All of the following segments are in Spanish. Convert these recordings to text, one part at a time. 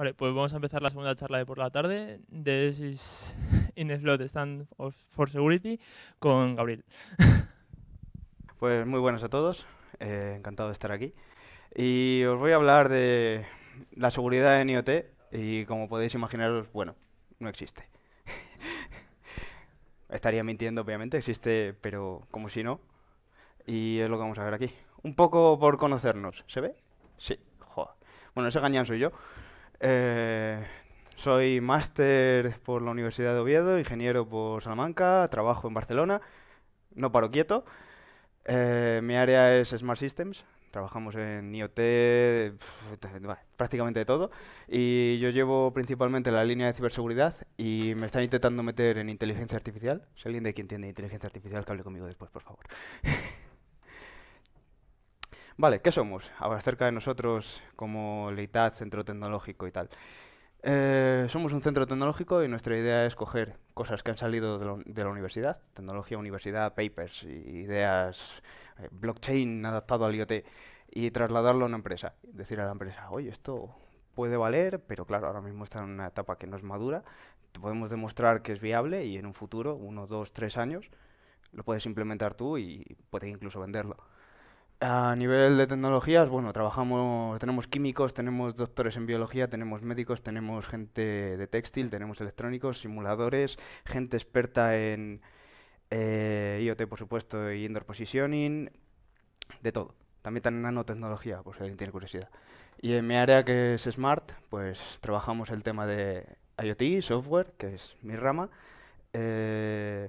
Vale, pues vamos a empezar la segunda charla de por la tarde. de is in stand for security con Gabriel. Pues muy buenos a todos. Eh, encantado de estar aquí. Y os voy a hablar de la seguridad en IoT. Y como podéis imaginaros, bueno, no existe. Estaría mintiendo, obviamente, existe, pero como si no. Y es lo que vamos a ver aquí. Un poco por conocernos. ¿Se ve? Sí, joder. Bueno, ese gañán soy yo. Eh, soy máster por la Universidad de Oviedo, ingeniero por Salamanca, trabajo en Barcelona, no paro quieto. Eh, mi área es Smart Systems, trabajamos en IoT, prácticamente de todo. Y yo llevo principalmente la línea de ciberseguridad y me están intentando meter en inteligencia artificial. Si alguien de quien entiende inteligencia artificial, que hable conmigo después, por favor. Vale, ¿qué somos? Ahora acerca de nosotros como leitad centro tecnológico y tal. Eh, somos un centro tecnológico y nuestra idea es coger cosas que han salido de, la universidad, tecnología, universidad, papers, ideas, eh, blockchain adaptado al IoT, y trasladarlo a una empresa. Decir a la empresa, oye, esto puede valer, pero claro, ahora mismo está en una etapa que no es madura, podemos demostrar que es viable y en un futuro, uno, dos, tres años, lo puedes implementar tú y puedes incluso venderlo. A nivel de tecnologías, bueno, trabajamos, tenemos químicos, tenemos doctores en biología, tenemos médicos, tenemos gente de textil, tenemos electrónicos, simuladores, gente experta en eh, IoT, por supuesto, y indoor positioning, de todo. También tan nanotecnología, por si alguien tiene curiosidad. Y en mi área, que es Smart, pues trabajamos el tema de IoT, software, que es mi rama, eh,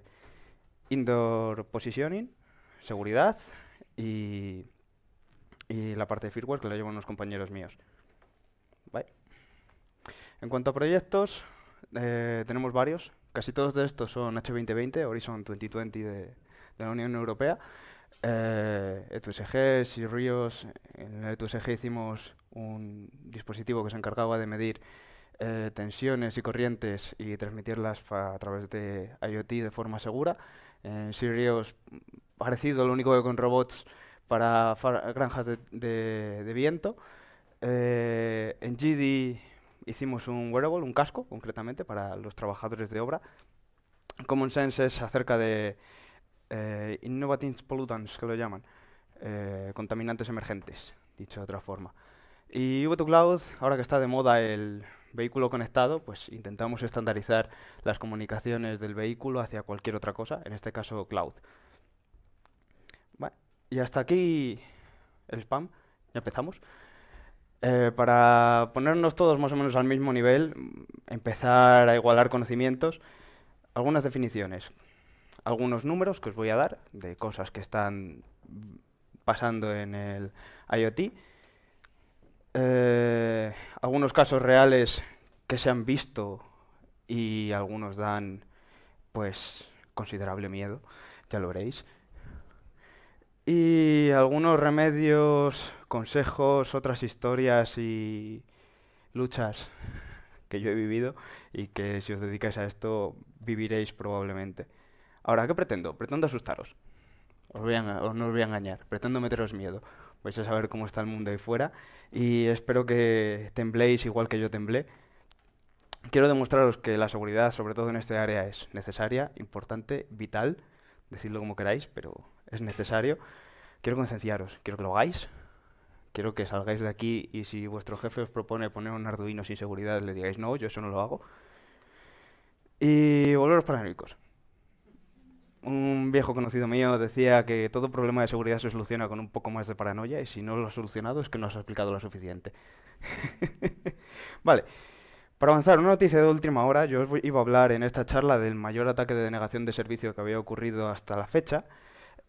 indoor positioning, seguridad, y, la parte de firmware que la llevan unos compañeros míos. En cuanto a proyectos, eh, tenemos varios. Casi todos de estos son H2020, Horizon 2020 de, la Unión Europea. Eh, E2SG, en el E2SG hicimos un dispositivo que se encargaba de medir eh, tensiones y corrientes y transmitirlas a través de IoT de forma segura. En Sirius parecido, lo único que con robots para granjas de, viento. Eh, en GD hicimos un wearable, un casco concretamente para los trabajadores de obra. Common Sense es acerca de eh, Innovative Pollutants, que lo llaman, eh, contaminantes emergentes, dicho de otra forma. Y V2Cloud, ahora que está de moda el vehículo conectado, pues intentamos estandarizar las comunicaciones del vehículo hacia cualquier otra cosa, en este caso cloud y hasta aquí el spam. Ya empezamos. Eh, para ponernos todos más o menos al mismo nivel, empezar a igualar conocimientos, algunas definiciones, algunos números que os voy a dar de cosas que están pasando en el IoT, eh, algunos casos reales que se han visto y algunos dan pues considerable miedo, ya lo veréis. Y algunos remedios, consejos, otras historias y luchas que yo he vivido y que si os dedicáis a esto viviréis probablemente. Ahora, ¿qué pretendo? Pretendo asustaros. Os no os voy a engañar. Pretendo meteros miedo. Vais a saber cómo está el mundo ahí fuera y espero que tembléis igual que yo temblé. Quiero demostraros que la seguridad, sobre todo en este área, es necesaria, importante, vital. Decidlo como queráis, pero es necesario. Quiero concienciaros, quiero que lo hagáis, quiero que salgáis de aquí y si vuestro jefe os propone poner un Arduino sin seguridad, le digáis no, yo eso no lo hago. Y volveros paranoicos. Un viejo conocido mío decía que todo problema de seguridad se soluciona con un poco más de paranoia y si no lo has solucionado es que no has explicado lo suficiente. vale. Para avanzar, una noticia de última hora, yo os iba a hablar en esta charla del mayor ataque de denegación de servicio que había ocurrido hasta la fecha.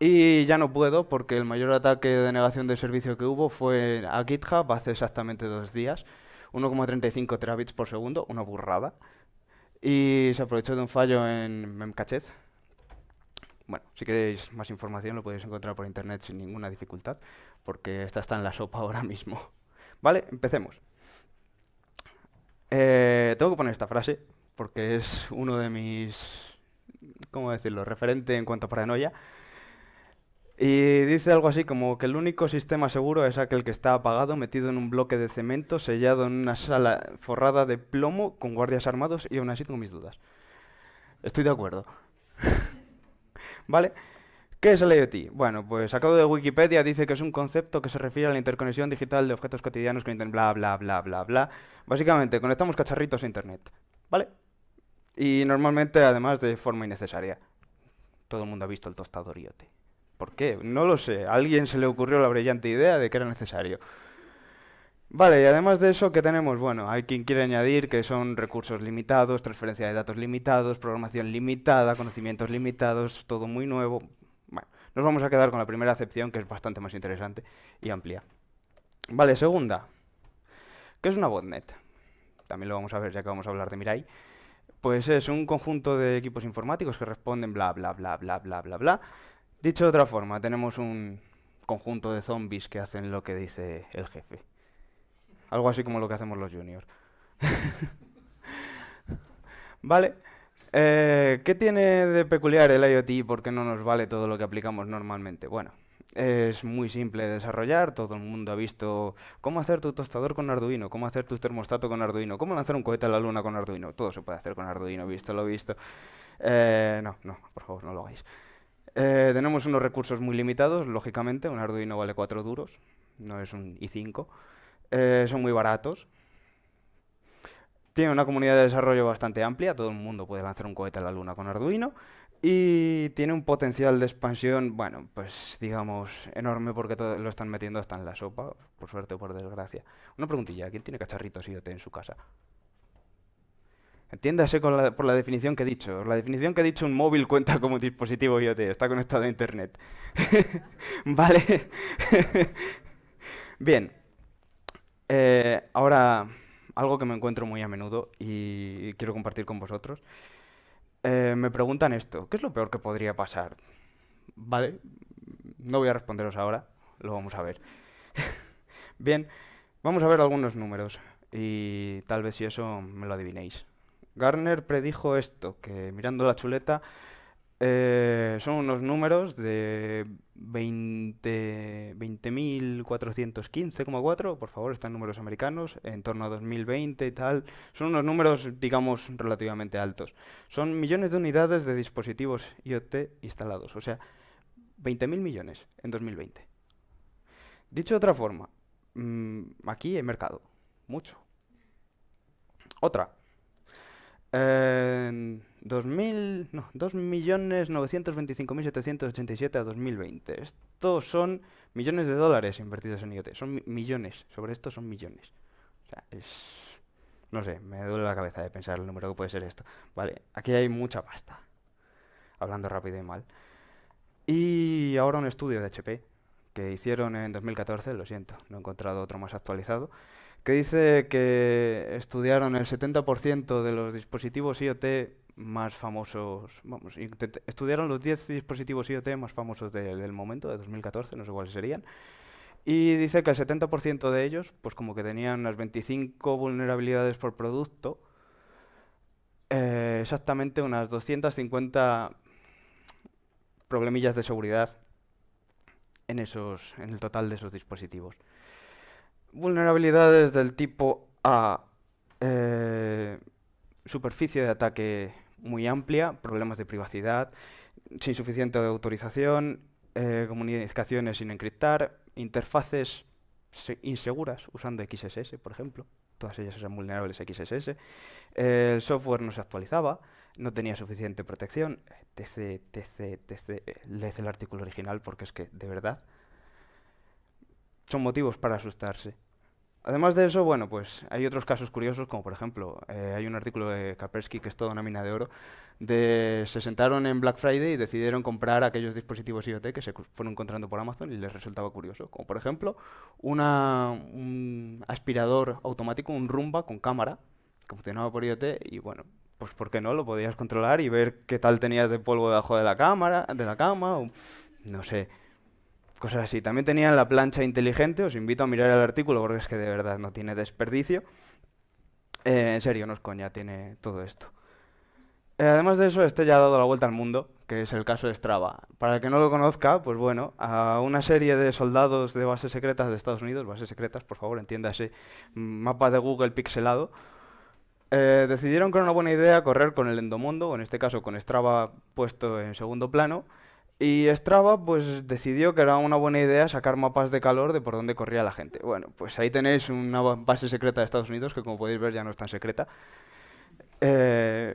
Y ya no puedo porque el mayor ataque de negación de servicio que hubo fue a GitHub hace exactamente dos días. 1,35 terabits por segundo, una burrada. Y se aprovechó de un fallo en Memcached. Bueno, si queréis más información lo podéis encontrar por internet sin ninguna dificultad, porque esta está en la sopa ahora mismo. Vale, empecemos. Eh, tengo que poner esta frase, porque es uno de mis, ¿cómo decirlo?, referente en cuanto a paranoia. Y dice algo así como que el único sistema seguro es aquel que está apagado, metido en un bloque de cemento, sellado en una sala forrada de plomo, con guardias armados y aún así tengo mis dudas. Estoy de acuerdo. ¿Vale? ¿Qué es el IoT? Bueno, pues sacado de Wikipedia dice que es un concepto que se refiere a la interconexión digital de objetos cotidianos que bla, bla, bla, bla, bla. Básicamente, conectamos cacharritos a Internet, ¿vale? Y normalmente, además, de forma innecesaria. Todo el mundo ha visto el tostador IoT. ¿Por qué? No lo sé. A alguien se le ocurrió la brillante idea de que era necesario. Vale, y además de eso, ¿qué tenemos? Bueno, hay quien quiere añadir que son recursos limitados, transferencia de datos limitados, programación limitada, conocimientos limitados, todo muy nuevo. Bueno, nos vamos a quedar con la primera acepción, que es bastante más interesante y amplia. Vale, segunda. ¿Qué es una botnet? También lo vamos a ver ya que vamos a hablar de Mirai. Pues es un conjunto de equipos informáticos que responden bla, bla, bla, bla, bla, bla, bla, Dicho de otra forma, tenemos un conjunto de zombies que hacen lo que dice el jefe. Algo así como lo que hacemos los juniors. vale. Eh, ¿Qué tiene de peculiar el IoT y por qué no nos vale todo lo que aplicamos normalmente? Bueno, es muy simple de desarrollar, todo el mundo ha visto cómo hacer tu tostador con Arduino, cómo hacer tu termostato con Arduino, cómo lanzar un cohete a la luna con Arduino, todo se puede hacer con Arduino, visto lo visto. Eh, no, no, por favor, no lo hagáis. Eh, tenemos unos recursos muy limitados, lógicamente. Un Arduino vale 4 duros, no es un i5. Eh, son muy baratos. Tiene una comunidad de desarrollo bastante amplia. Todo el mundo puede lanzar un cohete a la luna con Arduino. Y tiene un potencial de expansión, bueno, pues digamos, enorme porque lo están metiendo hasta en la sopa, por suerte o por desgracia. Una preguntilla, ¿quién tiene cacharritos IoT en su casa? Entiéndase por la definición que he dicho. La definición que he dicho, un móvil cuenta como dispositivo IoT, está conectado a Internet. ¿Vale? Bien. Eh, ahora, algo que me encuentro muy a menudo y quiero compartir con vosotros. Eh, me preguntan esto, ¿qué es lo peor que podría pasar? Vale, no voy a responderos ahora, lo vamos a ver. Bien, vamos a ver algunos números y tal vez si eso me lo adivinéis. Garner predijo esto, que mirando la chuleta, eh, son unos números de 20.415,4, por favor, están números americanos, en torno a 2020 y tal. Son unos números, digamos, relativamente altos. Son millones de unidades de dispositivos IoT instalados, o sea, 20.000 millones en 2020. Dicho de otra forma, mm, aquí hay mercado, mucho. Otra, en 2000, no, 2.925.787 a 2020. Estos son millones de dólares invertidos en IoT. Son millones. Sobre esto son millones. O sea, es... No sé, me duele la cabeza de pensar el número que puede ser esto. Vale, aquí hay mucha pasta. Hablando rápido y mal. Y ahora un estudio de HP que hicieron en 2014, lo siento, no he encontrado otro más actualizado que dice que estudiaron el 70% de los dispositivos IoT más famosos, vamos, estudiaron los 10 dispositivos IoT más famosos del momento, de 2014, no sé cuáles serían, y dice que el 70% de ellos, pues como que tenían unas 25 vulnerabilidades por producto, eh, exactamente unas 250 problemillas de seguridad en, esos, en el total de esos dispositivos. Vulnerabilidades del tipo A. Eh, superficie de ataque muy amplia, problemas de privacidad, sin suficiente autorización, eh, comunicaciones sin encriptar, interfaces inseguras usando XSS, por ejemplo. Todas ellas eran vulnerables a XSS. el software no se actualizaba, no tenía suficiente protección, Tc, tc, tc, Lees el artículo original porque es que, de verdad, son motivos para asustarse. Además de eso, bueno, pues hay otros casos curiosos, como por ejemplo, eh, hay un artículo de Kapersky, que es toda una mina de oro, de se sentaron en Black Friday y decidieron comprar aquellos dispositivos IoT que se fueron encontrando por Amazon y les resultaba curioso, como por ejemplo una, un aspirador automático, un Rumba con cámara, que funcionaba por IoT y bueno, pues por qué no, lo podías controlar y ver qué tal tenías de polvo debajo de la cámara, de la cama, o no sé, cosas así. También tenían la plancha inteligente, os invito a mirar el artículo porque es que de verdad no tiene desperdicio. Eh, en serio, no es coña, tiene todo esto. Eh, además de eso, este ya ha dado la vuelta al mundo, que es el caso de Strava. Para el que no lo conozca, pues bueno, a una serie de soldados de bases secretas de Estados Unidos, bases secretas, por favor, entiéndase, mm, mapa de Google pixelado, eh, decidieron que era una buena idea correr con el endomundo, o en este caso con Strava puesto en segundo plano, y Strava pues decidió que era una buena idea sacar mapas de calor de por dónde corría la gente. Bueno, pues ahí tenéis una base secreta de Estados Unidos que como podéis ver ya no es tan secreta. Eh,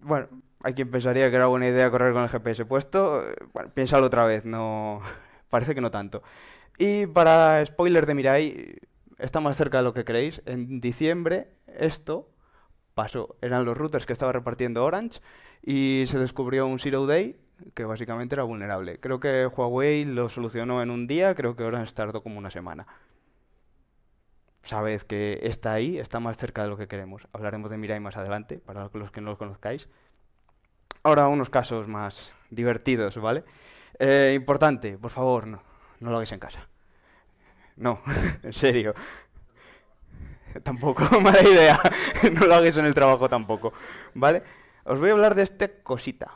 bueno, hay quien pensaría que era buena idea correr con el GPS puesto. Bueno, piénsalo otra vez, no parece que no tanto. Y para spoiler de Mirai, está más cerca de lo que creéis. En diciembre esto pasó. Eran los routers que estaba repartiendo Orange y se descubrió un Zero Day que básicamente era vulnerable. Creo que Huawei lo solucionó en un día, creo que ahora tardó como una semana. Sabed que está ahí, está más cerca de lo que queremos. Hablaremos de Mirai más adelante, para los que no lo conozcáis. Ahora unos casos más divertidos, ¿vale? Eh, importante, por favor, no, no lo hagáis en casa. No, en serio. Tampoco, mala idea. no lo hagáis en el trabajo tampoco, ¿vale? Os voy a hablar de esta cosita.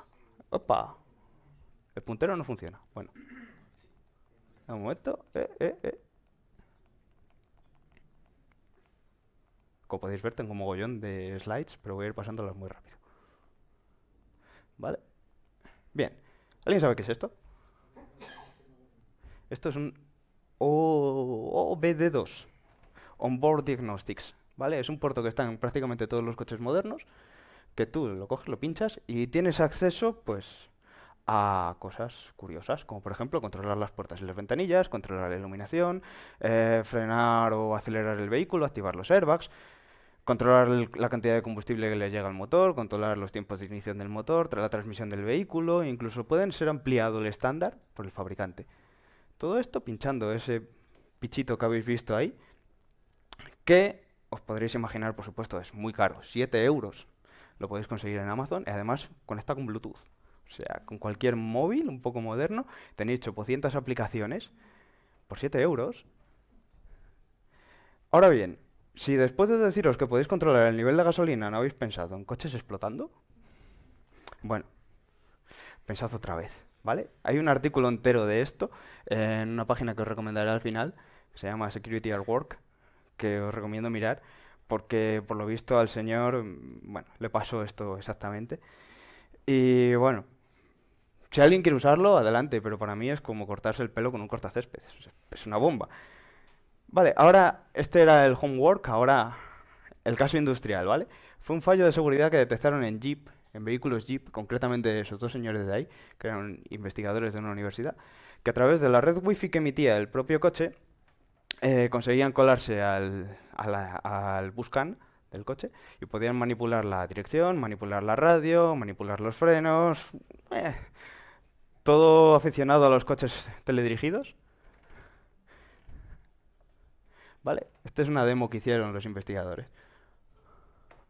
Opa, el puntero no funciona. Bueno. Un momento. Eh, eh, eh. Como podéis ver, tengo un mogollón de slides, pero voy a ir pasándolas muy rápido. ¿Vale? Bien. ¿Alguien sabe qué es esto? Esto es un OBD2, Onboard Diagnostics. ¿Vale? Es un puerto que está en prácticamente todos los coches modernos, que tú lo coges, lo pinchas y tienes acceso, pues, a cosas curiosas, como por ejemplo controlar las puertas y las ventanillas, controlar la iluminación, eh, frenar o acelerar el vehículo, activar los airbags, controlar la cantidad de combustible que le llega al motor, controlar los tiempos de ignición del motor, la transmisión del vehículo, incluso pueden ser ampliado el estándar por el fabricante. Todo esto pinchando ese pichito que habéis visto ahí, que os podréis imaginar, por supuesto, es muy caro, 7 euros. Lo podéis conseguir en Amazon y además conecta con Bluetooth. O sea, con cualquier móvil un poco moderno tenéis 800 aplicaciones por 7 euros. Ahora bien, si después de deciros que podéis controlar el nivel de gasolina no habéis pensado en coches explotando, bueno, pensad otra vez, ¿vale? Hay un artículo entero de esto en una página que os recomendaré al final, que se llama Security at Work, que os recomiendo mirar, porque por lo visto al señor, mm, bueno, le pasó esto exactamente. Y bueno, si alguien quiere usarlo, adelante, pero para mí es como cortarse el pelo con un cortacésped. Es una bomba. Vale, ahora este era el homework, ahora el caso industrial, ¿vale? Fue un fallo de seguridad que detectaron en Jeep, en vehículos Jeep, concretamente esos dos señores de ahí, que eran investigadores de una universidad, que a través de la red wifi que emitía el propio coche, eh, conseguían colarse al, al Buscan del coche y podían manipular la dirección, manipular la radio, manipular los frenos. Eh, todo aficionado a los coches teledirigidos. ¿Vale? Esta es una demo que hicieron los investigadores.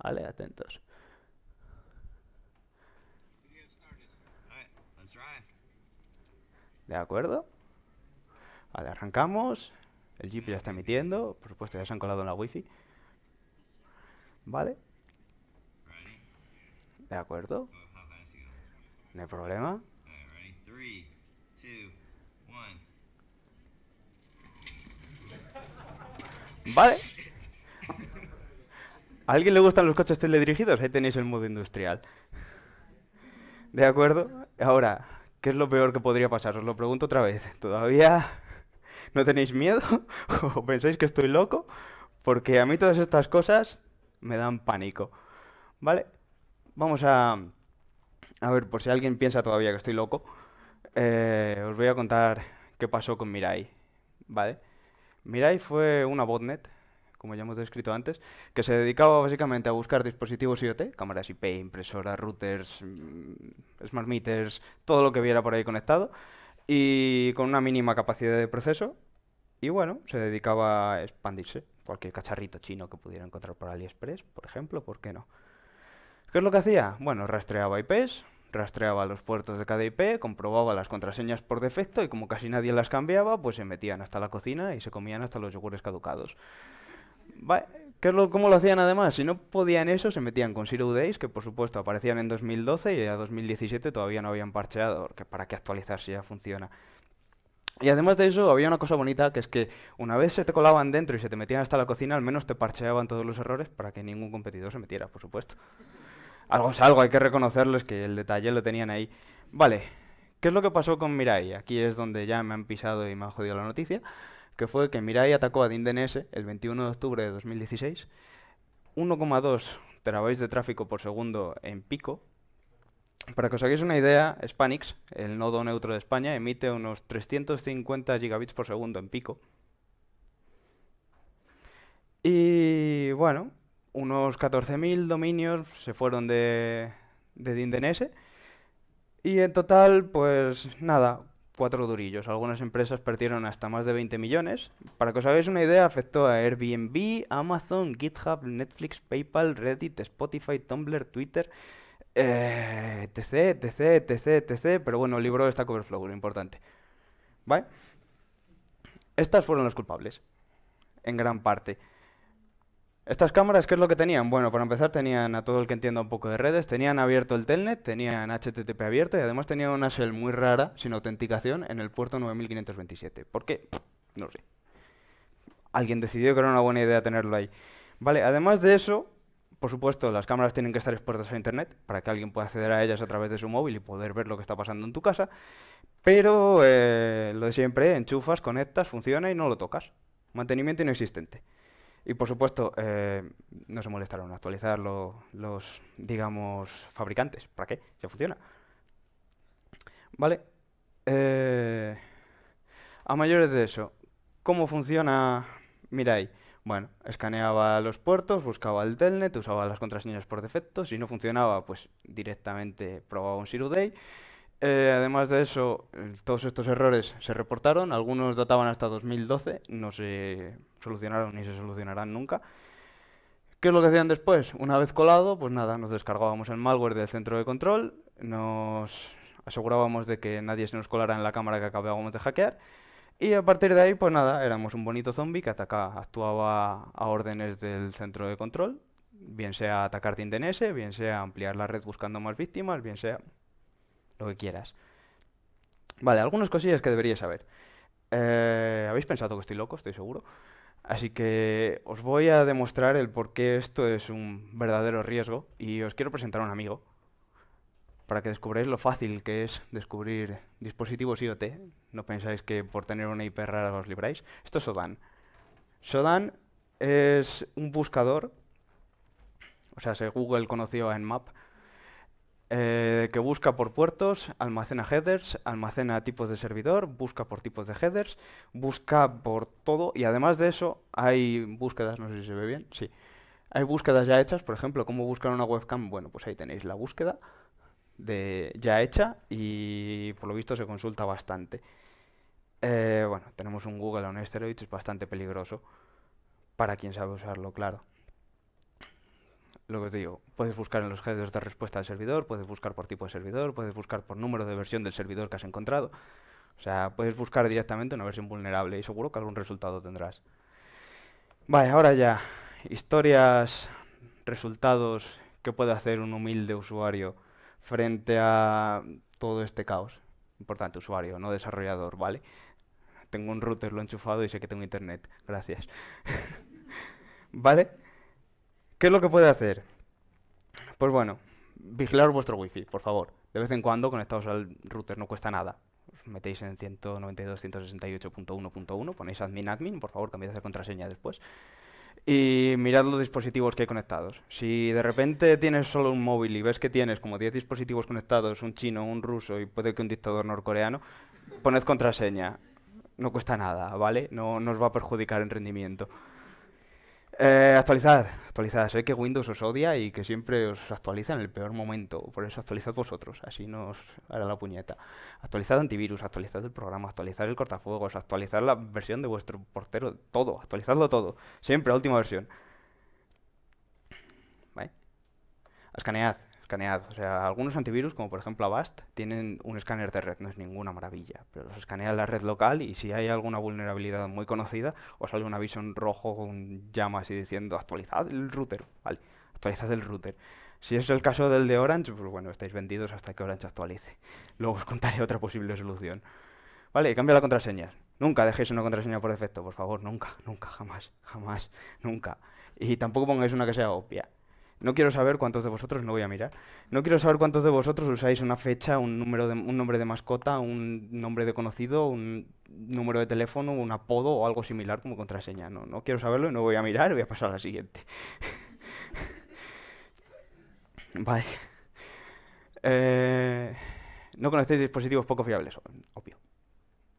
Vale, atentos. ¿De acuerdo? Vale, arrancamos. El Jeep ya está emitiendo. Por supuesto, ya se han colado en la wifi. ¿Vale? ¿De acuerdo? No hay problema. Vale. ¿A alguien le gustan los coches teledirigidos? Ahí tenéis el modo industrial. ¿De acuerdo? Ahora, ¿qué es lo peor que podría pasar? Os lo pregunto otra vez. ¿Todavía no tenéis miedo? ¿O pensáis que estoy loco? Porque a mí todas estas cosas me dan pánico. ¿Vale? Vamos a... A ver, por si alguien piensa todavía que estoy loco, eh, os voy a contar qué pasó con Mirai. ¿Vale? Mirai fue una botnet, como ya hemos descrito antes, que se dedicaba básicamente a buscar dispositivos IoT, cámaras IP, impresoras, routers, mm, smart meters, todo lo que viera por ahí conectado, y con una mínima capacidad de proceso, y bueno, se dedicaba a expandirse. Cualquier cacharrito chino que pudiera encontrar por AliExpress, por ejemplo, ¿por qué no? ¿Qué es lo que hacía? Bueno, rastreaba IPs, rastreaba los puertos de cada comprobaba las contraseñas por defecto y como casi nadie las cambiaba, pues se metían hasta la cocina y se comían hasta los yogures caducados. ¿Qué lo, ¿Cómo lo hacían además? Si no podían eso, se metían con Zero Days, que por supuesto aparecían en 2012 y en 2017 todavía no habían parcheado, porque para qué actualizar si ya funciona. Y además de eso, había una cosa bonita, que es que una vez se te colaban dentro y se te metían hasta la cocina, al menos te parcheaban todos los errores para que ningún competidor se metiera, por supuesto. Algo es algo, hay que reconocerlo, es que el detalle lo tenían ahí. Vale, ¿qué es lo que pasó con Mirai? Aquí es donde ya me han pisado y me ha jodido la noticia, que fue que Mirai atacó a Dindens el 21 de octubre de 2016, 1,2 terabytes de tráfico por segundo en pico. Para que os hagáis una idea, Spanix, el nodo neutro de España, emite unos 350 gigabits por segundo en pico. Y bueno, unos 14.000 dominios se fueron de, de Y en total, pues nada, cuatro durillos. Algunas empresas perdieron hasta más de 20 millones. Para que os hagáis una idea, afectó a Airbnb, Amazon, GitHub, Netflix, PayPal, Reddit, Spotify, Tumblr, Twitter, eh, etc, etc, etc, etc. Pero bueno, de esta Coverflow, lo importante. ¿Vale? Estas fueron las culpables, en gran parte. Estas cámaras, ¿qué es lo que tenían? Bueno, para empezar tenían a todo el que entienda un poco de redes, tenían abierto el telnet, tenían HTTP abierto y además tenían una shell muy rara, sin autenticación, en el puerto 9527. ¿Por qué? No sé. Alguien decidió que era una buena idea tenerlo ahí. Vale, además de eso, por supuesto, las cámaras tienen que estar expuestas a internet para que alguien pueda acceder a ellas a través de su móvil y poder ver lo que está pasando en tu casa. Pero eh, lo de siempre, enchufas, conectas, funciona y no lo tocas. Mantenimiento inexistente. Y por supuesto, eh, no se molestaron en actualizar los, digamos, fabricantes. ¿Para qué? Ya funciona. ¿Vale? Eh, a mayores de eso, ¿cómo funciona Mirai? Bueno, escaneaba los puertos, buscaba el telnet, usaba las contraseñas por defecto. Si no funcionaba, pues directamente probaba un zero eh, además de eso, todos estos errores se reportaron, algunos databan hasta 2012, no se solucionaron ni se solucionarán nunca. ¿Qué es lo que hacían después? Una vez colado, pues nada, nos descargábamos el malware del centro de control, nos asegurábamos de que nadie se nos colara en la cámara que acabábamos de hackear, y a partir de ahí, pues nada, éramos un bonito zombie que atacaba, actuaba a órdenes del centro de control, bien sea atacar DNS, bien sea ampliar la red buscando más víctimas, bien sea lo que quieras. Vale, algunas cosillas que deberíais saber. Eh, habéis pensado que estoy loco, estoy seguro. Así que os voy a demostrar el por qué esto es un verdadero riesgo y os quiero presentar a un amigo para que descubráis lo fácil que es descubrir dispositivos IoT. No pensáis que por tener una IP rara os libráis. Esto es Sodan. Sodan es un buscador, o sea, se Google conoció en Map. Eh, que busca por puertos, almacena headers, almacena tipos de servidor, busca por tipos de headers, busca por todo y además de eso hay búsquedas, no sé si se ve bien, sí, hay búsquedas ya hechas, por ejemplo, cómo buscar una webcam, bueno, pues ahí tenéis la búsqueda de ya hecha y por lo visto se consulta bastante. Eh, bueno, tenemos un Google un steroids, es bastante peligroso para quien sabe usarlo, claro. Luego que os digo, puedes buscar en los headers de respuesta del servidor, puedes buscar por tipo de servidor, puedes buscar por número de versión del servidor que has encontrado. O sea, puedes buscar directamente una versión vulnerable y seguro que algún resultado tendrás. Vale, ahora ya, historias, resultados que puede hacer un humilde usuario frente a todo este caos. Importante, usuario, no desarrollador, ¿vale? Tengo un router, lo he enchufado y sé que tengo internet. Gracias. ¿Vale? ¿Qué es lo que puede hacer? Pues bueno, vigilar vuestro wifi, por favor. De vez en cuando conectaos al router, no cuesta nada. metéis en 192.168.1.1, ponéis admin admin, por favor, cambiáis la contraseña después. Y mirad los dispositivos que hay conectados. Si de repente tienes solo un móvil y ves que tienes como 10 dispositivos conectados, un chino, un ruso y puede que un dictador norcoreano, poned contraseña. No cuesta nada, ¿vale? No, nos va a perjudicar el rendimiento. Eh, actualizad, actualizad. Sé que Windows os odia y que siempre os actualiza en el peor momento. Por eso actualizad vosotros, así nos hará la puñeta. Actualizad antivirus, actualizad el programa, actualizad el cortafuegos, actualizad la versión de vuestro portero, todo, actualizadlo todo. Siempre la última versión. ¿Vale? Escanead, escanead. O sea, algunos antivirus, como por ejemplo Avast, tienen un escáner de red, no es ninguna maravilla, pero los escanea la red local y si hay alguna vulnerabilidad muy conocida, os sale un aviso en rojo con llama así diciendo actualizad el router, vale, actualizad el router. Si es el caso del de Orange, pues bueno, estáis vendidos hasta que Orange actualice. Luego os contaré otra posible solución. Vale, cambia la contraseña. Nunca dejéis una contraseña por defecto, por favor, nunca, nunca, jamás, jamás, nunca. Y tampoco pongáis una que sea obvia. No quiero saber cuántos de vosotros, no voy a mirar, no quiero saber cuántos de vosotros usáis una fecha, un, número un nombre de mascota, un nombre de conocido, un número de teléfono, un apodo o algo similar como contraseña. No, quiero saberlo y no voy a mirar, voy a pasar a la siguiente. vale. Eh, no conocéis dispositivos poco fiables, obvio.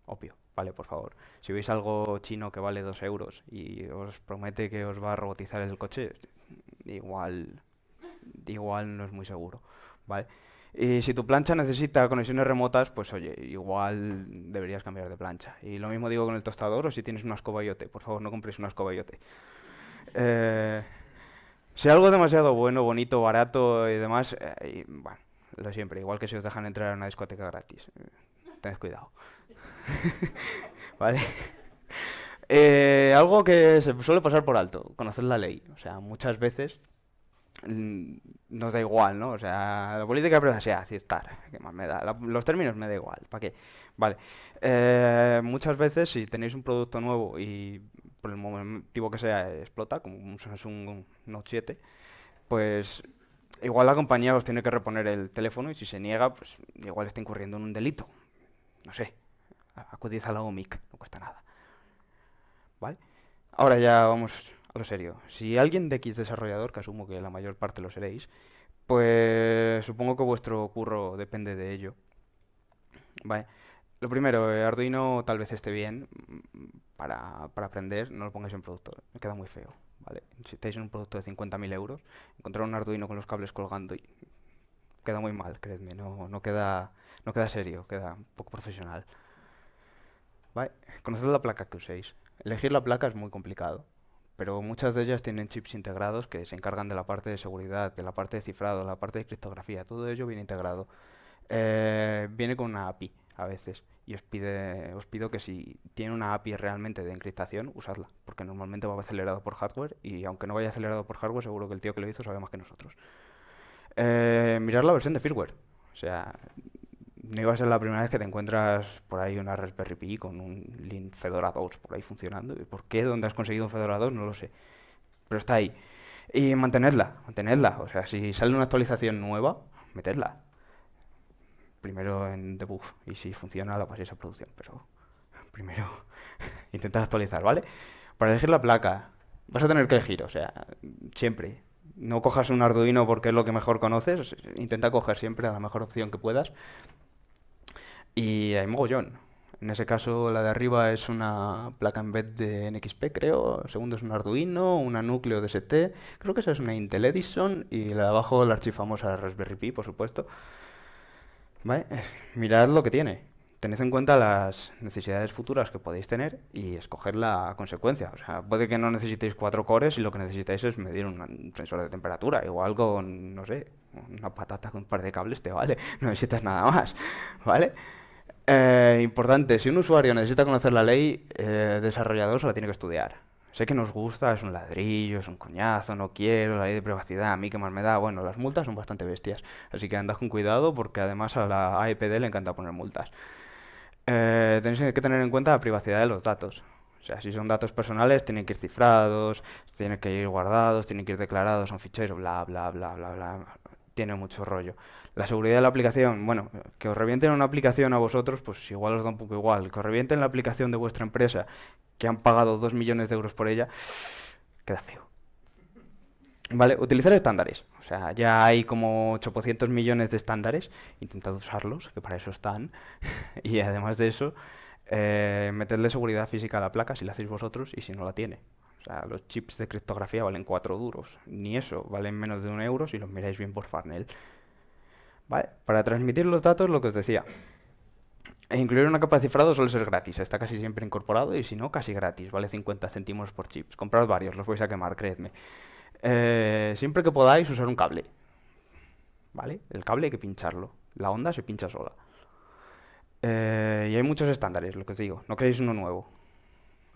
Obvio, vale, por favor. Si veis algo chino que vale dos euros y os promete que os va a robotizar el coche, igual, igual no es muy seguro, ¿vale? Y si tu plancha necesita conexiones remotas, pues oye, igual deberías cambiar de plancha. Y lo mismo digo con el tostador o si tienes una escoba Por favor, no compréis una escoba Eh, si algo demasiado bueno, bonito, barato y demás, eh, bueno, lo siempre. Igual que si os dejan entrar a una discoteca gratis. Eh, tened cuidado. ¿Vale? Eh, algo que se suele pasar por alto, conocer la ley. O sea, muchas veces mm, nos da igual, ¿no? O sea, la política de sea así estar, más me da? los términos me da igual, ¿para qué? Vale. Eh, muchas veces si tenéis un producto nuevo y por el motivo que sea explota, como es un Note 7, pues igual la compañía os tiene que reponer el teléfono y si se niega, pues igual está incurriendo en un delito. No sé, acudid a la OMIC, Ahora ya vamos a lo serio. Si alguien de X desarrollador, que asumo que la mayor parte lo seréis, pues supongo que vuestro curro depende de ello. Vale. Lo primero, eh, Arduino tal vez esté bien mm, para, aprender, no lo pongáis en producto, queda muy feo. ¿vale? Si estáis en un producto de 50.000 euros, encontrar un Arduino con los cables colgando y queda muy mal, creedme, no, no, queda, no queda serio, queda un poco profesional. ¿Vale? Conoced la placa que uséis. Elegir la placa es muy complicado, pero muchas de ellas tienen chips integrados que se encargan de la parte de seguridad, de la parte de cifrado, de la parte de criptografía, todo ello viene integrado. Eh, viene con una API a veces y os, pide, os pido que si tiene una API realmente de encriptación, usadla, porque normalmente va acelerado por hardware y aunque no vaya acelerado por hardware, seguro que el tío que lo hizo sabe más que nosotros. Eh, mirar la versión de firmware. O sea, no iba a ser la primera vez que te encuentras por ahí una Raspberry Pi con un link Fedora 2 por ahí funcionando. ¿Y por qué? ¿Dónde has conseguido un Fedora 2? No lo sé. Pero está ahí. Y mantenedla, mantenedla. O sea, si sale una actualización nueva, metedla. Primero en debug. Y si funciona, la paséis a producción. Pero primero intentad actualizar, ¿vale? Para elegir la placa, vas a tener que elegir, o sea, siempre. No cojas un Arduino porque es lo que mejor conoces. Intenta coger siempre la mejor opción que puedas. Y hay mogollón. En ese caso, la de arriba es una placa en vez de NXP, creo. El segundo es un Arduino, una núcleo de DST. Creo que esa es una Intel Edison. Y la de abajo, la archifamosa Raspberry Pi, por supuesto. ¿Vale? Eh, mirad lo que tiene. Tened en cuenta las necesidades futuras que podéis tener y escoger la consecuencia. O sea, puede que no necesitéis cuatro cores y lo que necesitáis es medir un sensor de temperatura. Igual con, no sé, una patata con un par de cables te vale. No necesitas nada más. ¿Vale? Eh, importante, si un usuario necesita conocer la ley, eh, el desarrollador se la tiene que estudiar. Sé que nos gusta, es un ladrillo, es un coñazo, no quiero, la ley de privacidad, a mí que más me da. Bueno, las multas son bastante bestias, así que andad con cuidado porque además a la AEPD le encanta poner multas. Eh, tenéis que tener en cuenta la privacidad de los datos. O sea, si son datos personales, tienen que ir cifrados, tienen que ir guardados, tienen que ir declarados son ficheros, bla, bla, bla, bla, bla. Tiene mucho rollo. La seguridad de la aplicación, bueno, que os revienten una aplicación a vosotros, pues igual os da un poco igual. Que os revienten la aplicación de vuestra empresa, que han pagado 2 millones de euros por ella, queda feo. Vale, utilizar estándares. O sea, ya hay como 800 millones de estándares. Intentad usarlos, que para eso están. y además de eso, eh, metedle seguridad física a la placa si la hacéis vosotros y si no la tiene. O sea, los chips de criptografía valen 4 duros. Ni eso, valen menos de un euro si los miráis bien por Farnell. ¿vale? Para transmitir los datos, lo que os decía. E incluir una capa de cifrado suele ser gratis, está casi siempre incorporado y si no, casi gratis, vale 50 céntimos por chips. Comprad varios, los vais a quemar, creedme. Eh, siempre que podáis usar un cable, ¿vale? El cable hay que pincharlo, la onda se pincha sola. Eh, y hay muchos estándares, lo que os digo, no creéis uno nuevo.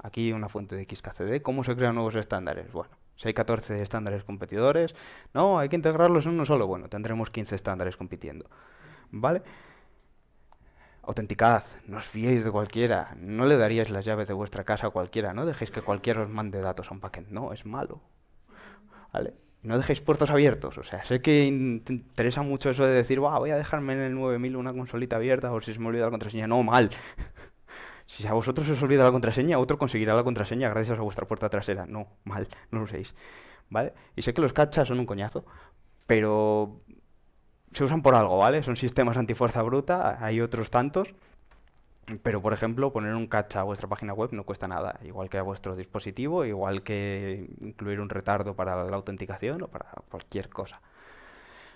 Aquí una fuente de XKCD, ¿cómo se crean nuevos estándares? Bueno, si hay 14 estándares competidores, no, hay que integrarlos en uno solo. Bueno, tendremos 15 estándares compitiendo. ¿Vale? Autenticad, no os fiéis de cualquiera, no le daríais las llaves de vuestra casa a cualquiera, no dejéis que cualquiera os mande datos a un paquete, no, es malo. ¿Vale? No dejéis puertos abiertos, o sea, sé que interesa mucho eso de decir, voy a dejarme en el 9000 una consolita abierta o si se me olvida la contraseña, no, mal. Si a vosotros os olvida la contraseña, otro conseguirá la contraseña gracias a vuestra puerta trasera. No, mal, no lo uséis. ¿Vale? Y sé que los cachas son un coñazo, pero se usan por algo, ¿vale? Son sistemas antifuerza bruta, hay otros tantos. Pero, por ejemplo, poner un cacha a vuestra página web no cuesta nada, igual que a vuestro dispositivo, igual que incluir un retardo para la autenticación o para cualquier cosa.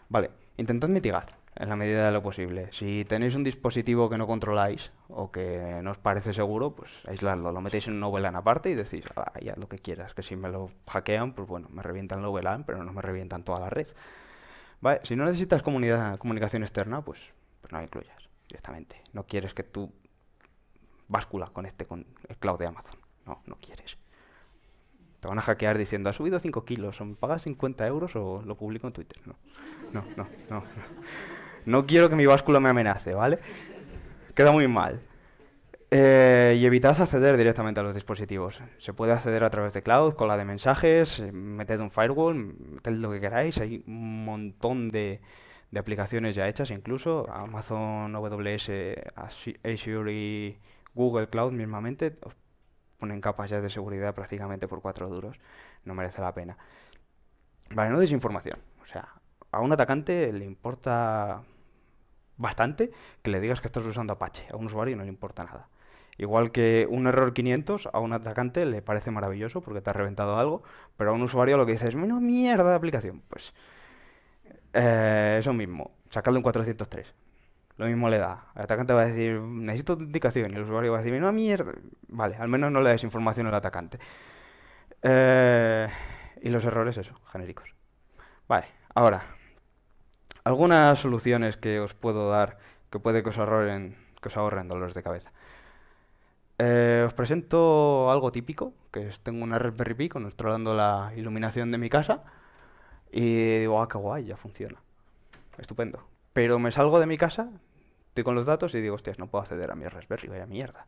Vale, intentad mitigar en la medida de lo posible. Si tenéis un dispositivo que no controláis o que no os parece seguro, pues aisladlo, lo metéis en un VLAN aparte y decís, ah, ya lo que quieras, que si me lo hackean, pues bueno, me revientan el VLAN, pero no me revientan toda la red. Si no necesitas comunidad, comunicación externa, pues, pues no lo incluyas directamente. No quieres que tu báscula este con el cloud de Amazon. No, no quieres. Te van a hackear diciendo, ha subido 5 kilos, o me pagas 50 euros o lo publico en Twitter. no, no. no. no. No quiero que mi báscula me amenace, ¿vale? Queda muy mal. Eh, y evitad acceder directamente a los dispositivos. Se puede acceder a través de cloud, cola de mensajes, meted un firewall, meted lo que queráis. Hay un montón de, aplicaciones ya hechas, incluso Amazon, AWS, Azure y Google Cloud mismamente os ponen capas ya de seguridad prácticamente por cuatro duros. No merece la pena. Vale, no desinformación. O sea, a un atacante le importa bastante que le digas que estás usando Apache. A un usuario no le importa nada. Igual que un error 500 a un atacante le parece maravilloso porque te ha reventado algo, pero a un usuario lo que dice es, Menos mierda de aplicación. Pues eh, eso mismo, sacarle un 403. Lo mismo le da. El atacante va a decir, necesito autenticación, y el usuario va a decir, menos mierda. Vale, al menos no le des información al atacante. Eh, y los errores, eso, genéricos. Vale, ahora, algunas soluciones que os puedo dar que puede que os ahorren, que os ahorren dolores de cabeza. Eh, os presento algo típico, que es tengo una Raspberry Pi dando la iluminación de mi casa y digo, ah, qué guay, ya funciona. Estupendo. Pero me salgo de mi casa, estoy con los datos y digo, hostias, no puedo acceder a mi Raspberry, vaya mierda.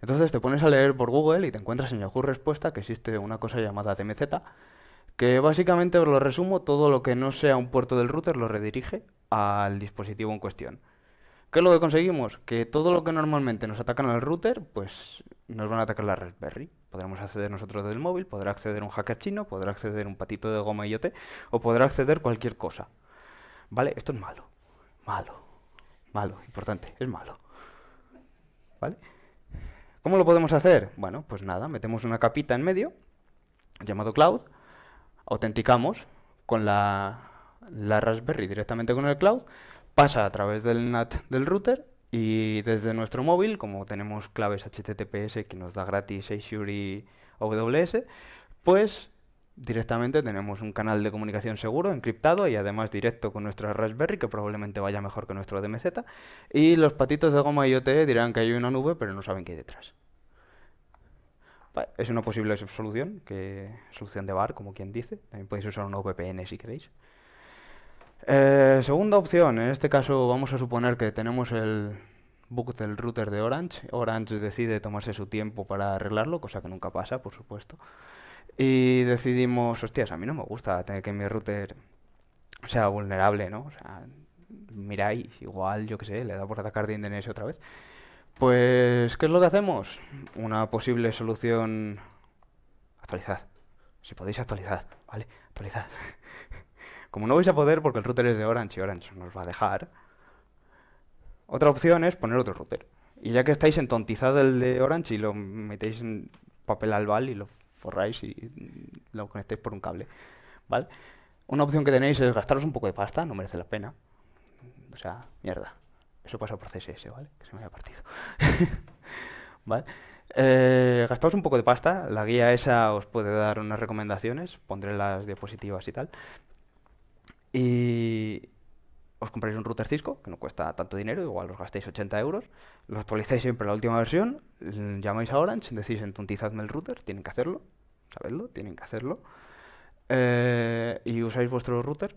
Entonces te pones a leer por Google y te encuentras en Yahoo Respuesta que existe una cosa llamada TMZ, que básicamente os lo resumo, todo lo que no sea un puerto del router lo redirige al dispositivo en cuestión. ¿Qué es lo que conseguimos? Que todo lo que normalmente nos atacan al router, pues nos van a atacar la Raspberry. Podremos acceder nosotros el móvil, podrá acceder un hacker chino, podrá acceder un patito de goma IoT o podrá acceder cualquier cosa. ¿Vale? Esto es malo. Malo. Malo. Importante. Es malo. ¿Vale? ¿Cómo lo podemos hacer? Bueno, pues nada, metemos una capita en medio, llamado cloud, autenticamos con la, Raspberry directamente con el cloud, pasa a través del NAT del router y desde nuestro móvil, como tenemos claves HTTPS que nos da gratis Azure y AWS, pues directamente tenemos un canal de comunicación seguro, encriptado y además directo con nuestra Raspberry, que probablemente vaya mejor que nuestro DMZ. Y los patitos de goma IoT dirán que hay una nube, pero no saben qué hay detrás. Es una posible solución, que solución de bar, como quien dice. También podéis usar un VPN si queréis. Eh, segunda opción, en este caso vamos a suponer que tenemos el bug del router de Orange. Orange decide tomarse su tiempo para arreglarlo, cosa que nunca pasa, por supuesto. Y decidimos, hostias, a mí no me gusta tener que mi router sea vulnerable, ¿no? O sea, miráis, igual, yo qué sé, le da por atacar de DNS otra vez. Pues, ¿qué es lo que hacemos? Una posible solución... Actualizad. Si podéis, actualizad, ¿vale? Actualizad. Como no vais a poder porque el router es de Orange y Orange nos va a dejar, otra opción es poner otro router. Y ya que estáis entontizado el de Orange y lo metéis en papel albal y lo forráis y lo conectéis por un cable, ¿vale? Una opción que tenéis es gastaros un poco de pasta, no merece la pena. O sea, mierda. Eso pasa por CSS, ¿vale? Que se me había partido. ¿Vale? Eh, un poco de pasta, la guía esa os puede dar unas recomendaciones, pondré las diapositivas y tal. Y os compráis un router Cisco, que no cuesta tanto dinero, igual os gastáis 80 euros, lo actualizáis siempre a la última versión, mm, llamáis a Orange, decís entontizadme el router, tienen que hacerlo, sabedlo, tienen que hacerlo. Eh, y usáis vuestro router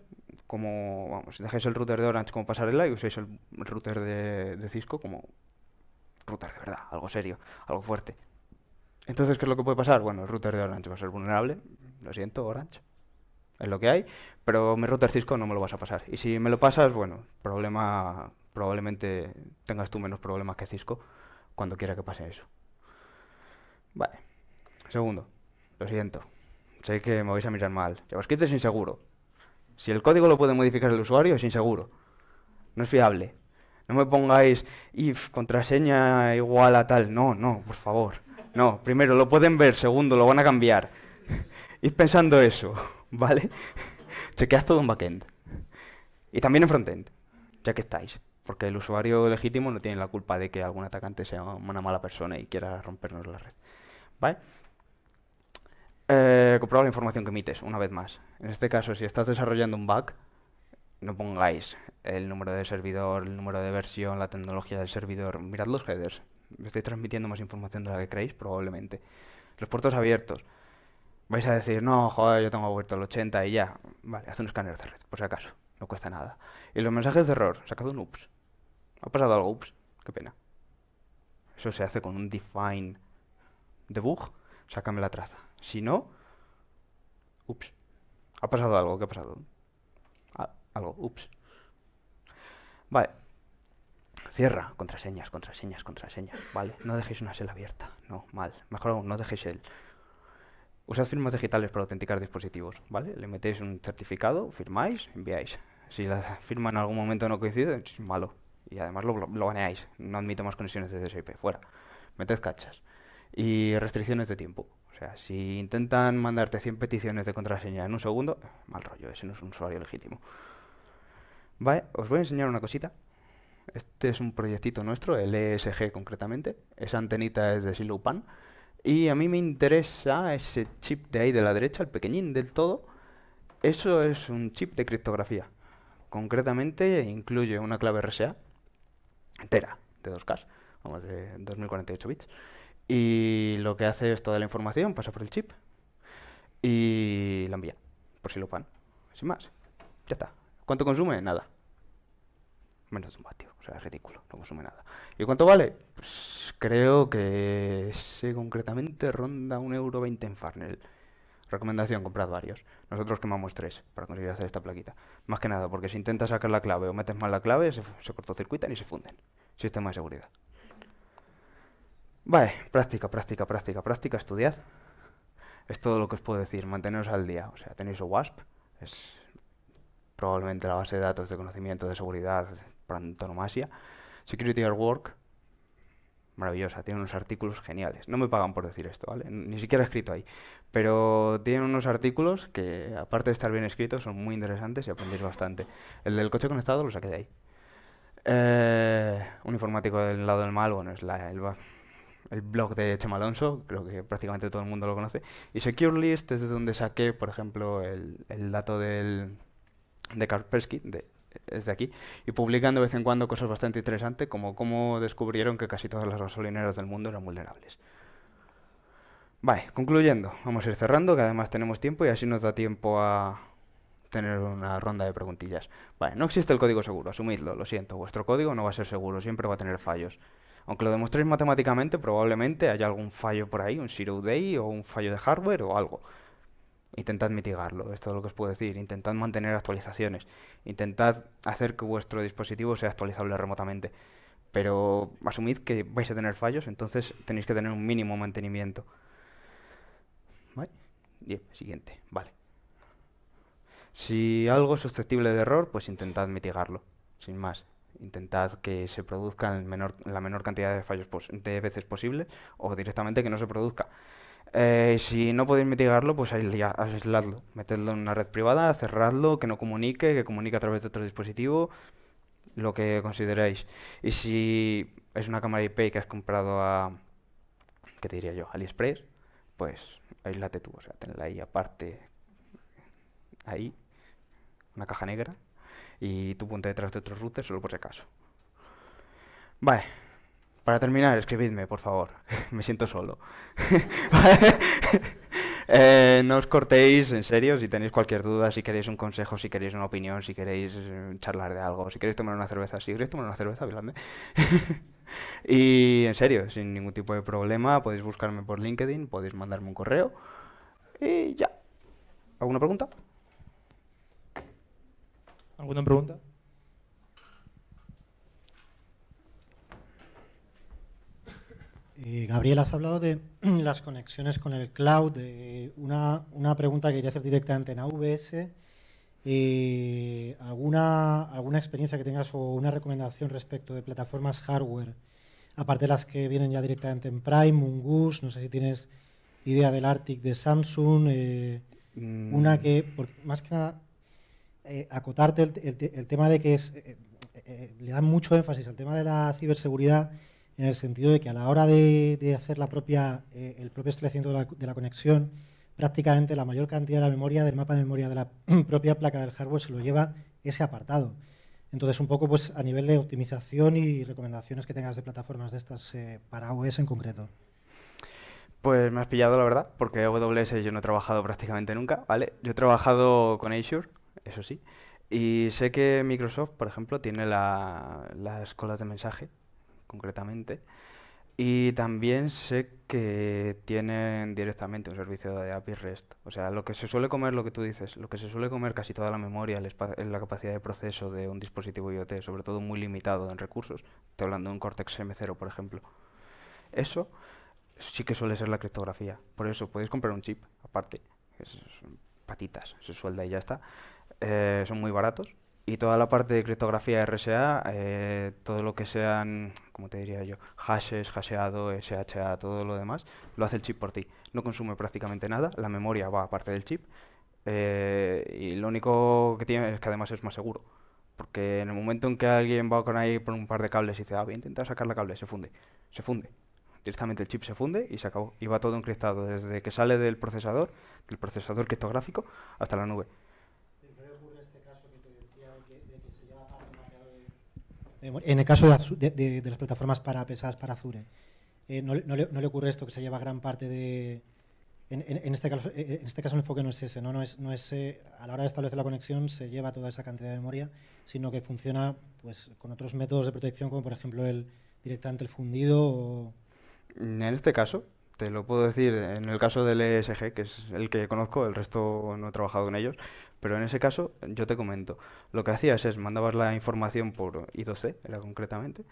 como, vamos, si dejáis el router de Orange como pasarela y usáis el router de, Cisco como router de verdad, algo serio, algo fuerte. Entonces, ¿qué es lo que puede pasar? Bueno, el router de Orange va a ser vulnerable, lo siento, Orange, es lo que hay, pero mi router Cisco no me lo vas a pasar. Y si me lo pasas, bueno, problema, probablemente tengas tú menos problemas que Cisco cuando quiera que pase eso. Vale. Segundo, lo siento. Sé que me vais a mirar mal. JavaScript es inseguro. Si el código lo puede modificar el usuario, es inseguro. No es fiable. No me pongáis if contraseña igual a tal. No, no, por favor. No, primero lo pueden ver, segundo lo van a cambiar. Id pensando eso, ¿vale? Chequead todo en backend. Y también en frontend, ya que estáis. Porque el usuario legítimo no tiene la culpa de que algún atacante sea una mala persona y quiera rompernos la red. ¿Vale? eh, comprobar la información que emites, una vez más. En este caso, si estás desarrollando un bug, no pongáis el número de servidor, el número de versión, la tecnología del servidor. Mirad los headers. Me estáis transmitiendo más información de la que creéis, probablemente. Los puertos abiertos. Vais a decir, no, joder, yo tengo abierto el 80 y ya. Vale, haz un escáner de red, por si acaso. No cuesta nada. Y los mensajes de error, sacado un ups. Ha pasado algo, ups. Qué pena. Eso se hace con un define debug. Sácame la traza. Si no, ups, ha pasado algo, ¿qué ha pasado? Ah, algo, ups. Vale. Cierra, contraseñas, contraseñas, contraseñas. Vale, no dejéis una sela abierta. No, mal. Mejor aún, no dejéis el. Usad firmas digitales para autenticar dispositivos, ¿vale? Le metéis un certificado, firmáis, enviáis. Si la firma en algún momento no coincide, es malo. Y además lo, lo No admito más conexiones de DSIP. fuera. Meted cachas. Y restricciones de tiempo sea, si intentan mandarte 100 peticiones de contraseña en un segundo, mal rollo, ese no es un usuario legítimo. Vale, os voy a enseñar una cosita. Este es un proyectito nuestro, el ESG concretamente. Esa antenita es de Silupan. Y a mí me interesa ese chip de ahí de la derecha, el pequeñín del todo. Eso es un chip de criptografía. Concretamente incluye una clave RSA entera de 2K, vamos de 2048 bits. Y lo que hace es toda la información, pasa por el chip y la envía, por si lo pan. Sin más. Ya está. ¿Cuánto consume? Nada. Menos de un vatio. O sea, es ridículo. No consume nada. ¿Y cuánto vale? Pues creo que sí, concretamente ronda un en Farnell. Recomendación, comprad varios. Nosotros quemamos tres para conseguir hacer esta plaquita. Más que nada, porque si intentas sacar la clave o metes mal la clave, se cortocircuitan y se funden. Sistema de seguridad. Vale, práctica, práctica, práctica, práctica, estudiad. Es todo lo que os puedo decir, manteneros al día. O sea, tenéis WASP, es probablemente la base de datos de conocimiento de seguridad por antonomasia. Security at Work, maravillosa, tiene unos artículos geniales. No me pagan por decir esto, ¿vale? Ni siquiera he escrito ahí. Pero tiene unos artículos que, aparte de estar bien escritos, son muy interesantes y aprendéis bastante. El del coche conectado lo saqué de ahí. Eh, un informático del lado del mal, bueno, es la, el blog de Chema Alonso, creo que prácticamente todo el mundo lo conoce. Y SecureList es de donde saqué, por ejemplo, el, dato del, de Karpersky, de, es de aquí, y publicando de vez en cuando cosas bastante interesantes, como cómo descubrieron que casi todas las gasolineras del mundo eran vulnerables. Vale, concluyendo, vamos a ir cerrando, que además tenemos tiempo y así nos da tiempo a tener una ronda de preguntillas. Vale, no existe el código seguro, asumidlo, lo siento, vuestro código no va a ser seguro, siempre va a tener fallos. Aunque lo demostréis matemáticamente, probablemente haya algún fallo por ahí, un zero day o un fallo de hardware o algo. Intentad mitigarlo, esto todo lo que os puedo decir. Intentad mantener actualizaciones. Intentad hacer que vuestro dispositivo sea actualizable remotamente. Pero asumid que vais a tener fallos, entonces tenéis que tener un mínimo mantenimiento. siguiente. Vale. Si algo es susceptible de error, pues intentad mitigarlo, sin más intentad que se produzca la menor cantidad de fallos de veces posible o directamente que no se produzca. Eh, si no podéis mitigarlo, pues aisladlo, metedlo en una red privada, cerradlo, que no comunique, que comunique a través de otro dispositivo, lo que consideréis. Y si es una cámara IP que has comprado a, ¿qué te diría yo? AliExpress, pues aislate tú, o sea, tenla ahí aparte, ahí, una caja negra y tú punta detrás de otros routers solo por si acaso. Vale. Para terminar, escribidme, por favor. Me siento solo. Eh, no os cortéis, en serio, si tenéis cualquier duda, si queréis un consejo, si queréis una opinión, si queréis eh, charlar de algo, si queréis tomar una cerveza, si queréis tomar una cerveza, habladme. y en serio, sin ningún tipo de problema, podéis buscarme por LinkedIn, podéis mandarme un correo. Y ya. ¿Alguna pregunta? ¿Alguna pregunta? Eh, Gabriel, has hablado de las conexiones con el cloud. una, pregunta que quería hacer directamente en AWS. Eh, ¿alguna, ¿Alguna experiencia que tengas o una recomendación respecto de plataformas hardware, aparte de las que vienen ya directamente en Prime, Mungus, no sé si tienes idea del Arctic de Samsung, eh, mm. una que, más que nada, eh, acotarte el, tema de que es, eh, eh, le dan mucho énfasis al tema de la ciberseguridad en el sentido de que a la hora de, hacer la propia, el propio establecimiento de la, conexión, prácticamente la mayor cantidad de la memoria, del mapa de memoria de la propia placa del hardware se lo lleva ese apartado. Entonces, un poco pues, a nivel de optimización y recomendaciones que tengas de plataformas de estas para OS en concreto. Pues me has pillado, la verdad, porque AWS yo no he trabajado prácticamente nunca, ¿vale? Yo he trabajado con Azure, eso sí. Y sé que Microsoft, por ejemplo, tiene las colas de mensaje, concretamente. Y también sé que tienen directamente un servicio de API REST. O sea, lo que se suele comer, lo que tú dices, lo que se suele comer casi toda la memoria, el la capacidad de proceso de un dispositivo IoT, sobre todo muy limitado en recursos. Estoy hablando de un Cortex M0, por ejemplo. Eso sí que suele ser la criptografía. Por eso podéis comprar un chip aparte. patitas, se suelda y ya está. Eh, son muy baratos. Y toda la parte de criptografía RSA, eh, todo lo que sean, como te diría yo, hashes, hasheado, SHA, todo lo demás, lo hace el chip por ti. No consume prácticamente nada, la memoria va aparte del chip. Eh, y lo único que tiene es que además es más seguro. Porque en el momento en que alguien va con ahí por un par de cables y dice, ah, voy a intentar sacar la cable, se funde. Se funde. Directamente el chip se funde y se acabó. Y va todo encriptado, desde que sale del procesador, del procesador criptográfico, hasta la nube. Eh, en el caso de, las plataformas para, pesadas para Azure, eh, no, le, ocurre esto que se lleva gran parte de... En, este, caso, eh, en este caso el enfoque no es ese, ¿no? no es, no es a la hora de establecer la conexión se lleva toda esa cantidad de memoria, sino que funciona pues, con otros métodos de protección, como por ejemplo el directamente el fundido. O... En este caso, te lo puedo decir, en el caso del ESG, que es el que conozco, el resto no he trabajado con ellos, pero en ese caso, yo te comento, lo que hacías es mandabas la información por I2C, era concretamente.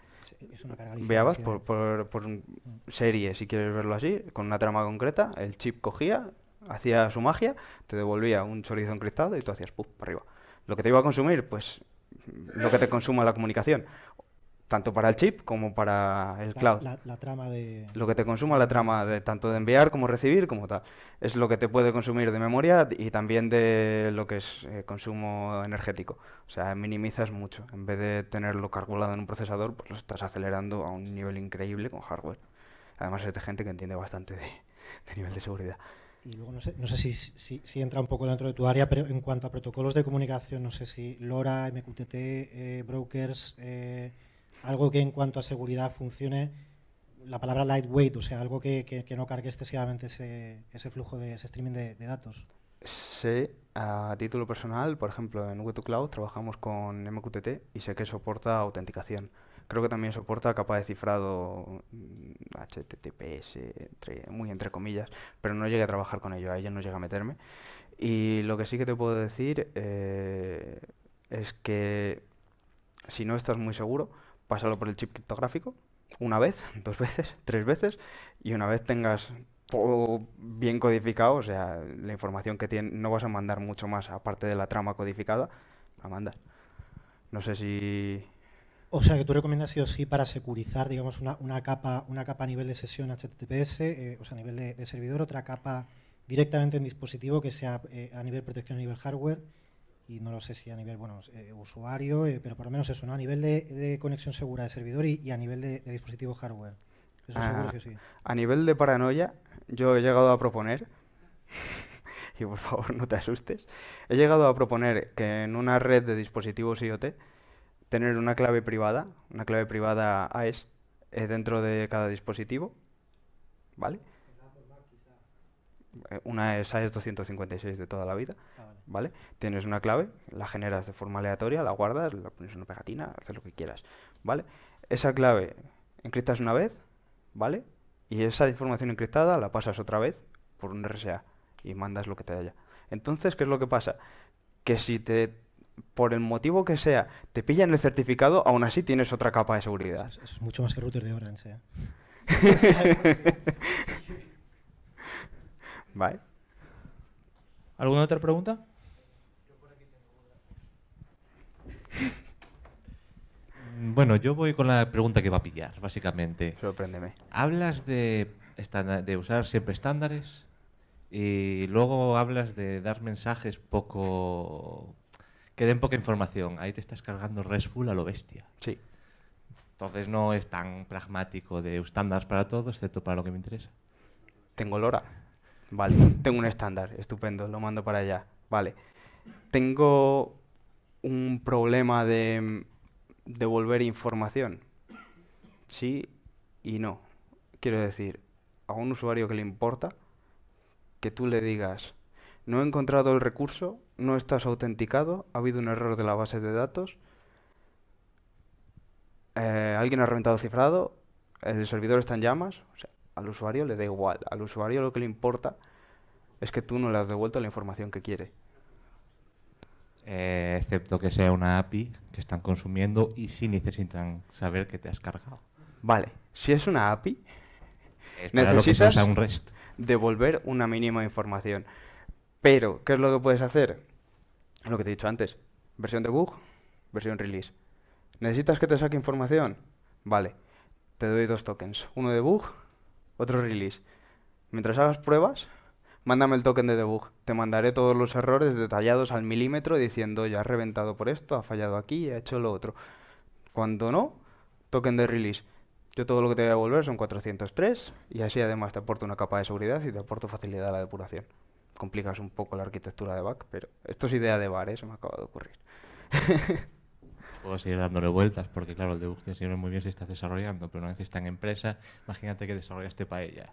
es Veabas por, serie, si quieres verlo así, con una trama concreta, el chip cogía, hacía su magia, te devolvía un chorizo encriptado y tú hacías, ¡puf!, para arriba. Lo que te iba a consumir, pues lo que te consuma la comunicación tanto para el chip como para el cloud. La, trama de... Lo que te consuma la trama de tanto de enviar como recibir como tal. Es lo que te puede consumir de memoria y también de lo que es eh, consumo energético. O sea, minimizas mucho. En vez de tenerlo calculado en un procesador, pues lo estás acelerando a un nivel increíble con hardware. Además es de gente que entiende bastante de, nivel de seguridad. Y luego no sé, no sé si, entra un poco dentro de tu área, pero en cuanto a protocolos de comunicación, no sé si LoRa, MQTT, eh, brokers... Eh, algo que en cuanto a seguridad funcione, la palabra lightweight, o sea, algo que, no cargue excesivamente ese, flujo de ese streaming de, datos. Sí, a título personal, por ejemplo, en W2Cloud trabajamos con MQTT y sé que soporta autenticación. Creo que también soporta capa de cifrado mm, HTTPS, entre, muy entre comillas, pero no llegué a trabajar con ello, a ya no llegué a meterme. Y lo que sí que te puedo decir eh, es que si no estás muy seguro, pásalo por el chip criptográfico una vez, dos veces, tres veces, y una vez tengas todo bien codificado, o sea, la información que tiene, no vas a mandar mucho más aparte de la trama codificada, la mandas. No sé si... O sea, que tú recomiendas sí o sí para securizar, digamos, una, una capa, una capa a nivel de sesión HTTPS, eh, o sea, a nivel de, servidor, otra capa directamente en dispositivo que sea eh, a nivel protección a nivel hardware y no lo sé si a nivel bueno eh, usuario, eh, pero por lo menos eso, ¿no? A nivel de, conexión segura de servidor y, a nivel de, de, dispositivo hardware. Eso seguro ah, que sí. A nivel de paranoia, yo he llegado a proponer, y por favor no te asustes, he llegado a proponer que en una red de dispositivos IoT tener una clave privada, una clave privada AES, es eh, dentro de cada dispositivo, ¿vale? Una esa es 256 de toda la vida, ah, vale. Tienes una clave, la generas de forma aleatoria, la guardas, la pones en una pegatina, haces lo que quieras, ¿vale? Esa clave encriptas una vez, ¿vale? Y esa información encriptada la pasas otra vez por un RSA y mandas lo que te haya. Entonces, ¿qué es lo que pasa? Que si te por el motivo que sea, te pillan el certificado, aún así tienes otra capa de seguridad. Es, mucho más que router de Orange, ¿eh? Vale. ¿Alguna otra pregunta? Mm, bueno, yo voy con la pregunta que va a pillar, básicamente. Sorpréndeme. Hablas de, de usar siempre estándares y luego hablas de dar mensajes poco... que den poca información. Ahí te estás cargando RESTful a lo bestia. Sí. Entonces no es tan pragmático de estándares para todo, excepto para lo que me interesa. Tengo Lora. Vale, tengo un estándar, estupendo, lo mando para allá. Vale, tengo un problema de devolver información. Sí y no. Quiero decir, a un usuario que le importa, que tú le digas, no he encontrado el recurso, no estás autenticado, ha habido un error de la base de datos, eh, alguien ha reventado cifrado, el servidor está en llamas. O sea, al usuario le da igual. Al usuario lo que le importa es que tú no le has devuelto la información que quiere. Eh, excepto que sea una API que están consumiendo y sí necesitan saber que te has cargado. Vale, si es una API, necesitas devolver una mínima información. Pero, ¿qué es lo que puedes hacer? Lo que te he dicho antes, versión de bug, versión release. ¿Necesitas que te saque información? Vale, te doy dos tokens, uno de bug otro release. Mientras hagas pruebas, mándame el token de debug. Te mandaré todos los errores detallados al milímetro diciendo ya ha reventado por esto, ha fallado aquí, ha hecho lo otro. Cuando no, token de release. Yo todo lo que te voy a devolver son 403 y así además te aporto una capa de seguridad y te aporto facilidad a la depuración. Complicas un poco la arquitectura de back, pero esto es idea de bares. se me acaba de ocurrir. puedo seguir dándole vueltas, porque claro, el debug te sirve muy bien si estás desarrollando, pero una vez está en empresa, imagínate que desarrollaste este paella.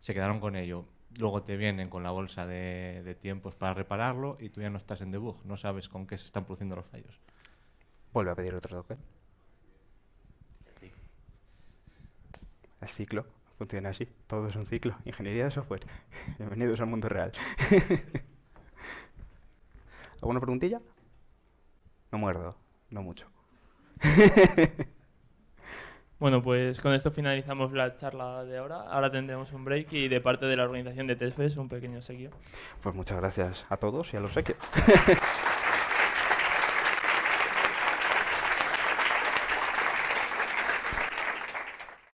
Se quedaron con ello. Luego te vienen con la bolsa de, tiempos para repararlo y tú ya no estás en debug, no sabes con qué se están produciendo los fallos. Vuelve a pedir otro docker. El ciclo funciona así, todo es un ciclo. Ingeniería de software. Bienvenidos al mundo real. ¿Alguna preguntilla? No muerdo no mucho. bueno, pues con esto finalizamos la charla de ahora. Ahora tendremos un break y de parte de la organización de TESFES un pequeño sequio. Pues muchas gracias a todos y a los sequios.